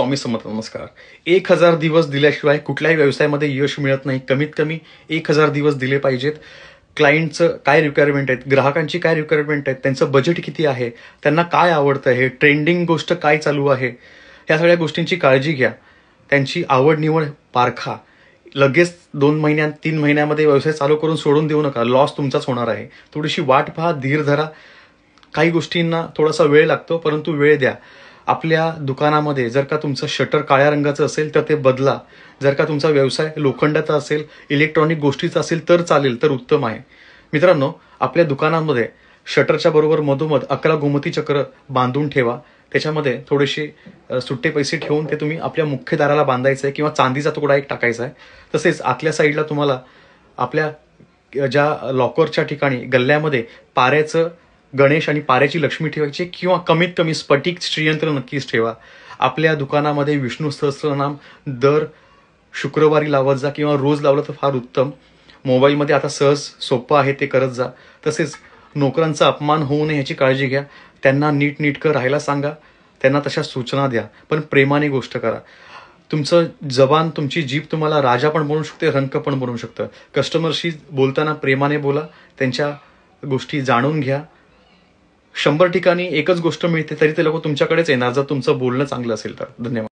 स्वामी समर्थ नमस्कार एक हजार दिवस दिल्याशिवाय कुठल्याही व्यवसायामध्ये यश मिळत नाही कमीत कमी एक हजार दिवस दिले पाहिजेत क्लायंटचं काय रिक्वायरमेंट आहेत ग्राहकांची काय रिक्वायरमेंट आहेत त्यांचं बजेट किती आहे त्यांना काय आवडतं हे ट्रेंडिंग गोष्ट काय चालू आहे ह्या सगळ्या गोष्टींची काळजी घ्या त्यांची आवड निवड पारखा लगेच दोन महिन्यात तीन महिन्यामध्ये व्यवसाय चालू करून सोडून देऊ नका लॉस तुमचाच होणार आहे थोडीशी वाट पहा धीर धरा काही गोष्टींना थोडासा वेळ लागतो परंतु वेळ द्या आपल्या दुकानामध्ये जर का तुमचं शटर काळ्या रंगाचं असेल तर ते बदला जर का तुमचा व्यवसाय लोखंडाचा असेल इलेक्ट्रॉनिक गोष्टीचा असेल तर चालेल तर उत्तम आहे मित्रांनो आपल्या दुकानामध्ये शटरच्या बरोबर मधोमध अकरा गोमती चक्र बांधून ठेवा त्याच्यामध्ये थोडेसे सुट्टे पैसे ठेवून ते तुम्ही आपल्या मुख्य दाराला बांधायचं आहे किंवा चांदीचा तुकडा एक टाकायचा आहे तसेच आतल्या साईडला तुम्हाला आपल्या ज्या लॉकरच्या ठिकाणी गल्ल्यामध्ये पाऱ्याचं गणेश आणि पाऱ्याची लक्ष्मी ठेवायची किंवा कमीत कमी स्फटिक श्रीयंत्र नक्कीच ठेवा आपल्या दुकानामध्ये विष्णू सहस्रनाम दर शुक्रवारी लावत जा किंवा रोज लावलं तर फार उत्तम मोबाईलमध्ये आता सहज सोपं आहे ते करत जा तसेच नोकरांचा अपमान होऊ नये ह्याची काळजी घ्या त्यांना नीट नीटनीटकं राहायला सांगा त्यांना तशा सूचना द्या पण प्रेमाने गोष्ट करा तुमचं जबान तुमची जीभ तुम्हाला राजा पण बनवू शकते रंक पण बनवू शकतं कस्टमरशी बोलताना प्रेमाने बोला त्यांच्या गोष्टी जाणून घ्या शंभर ठिकाणी एकच गोष्ट मिळते तरी ते लोक तुमच्याकडेच येणार जर तुमचं बोलणं चांगलं असेल तर धन्यवाद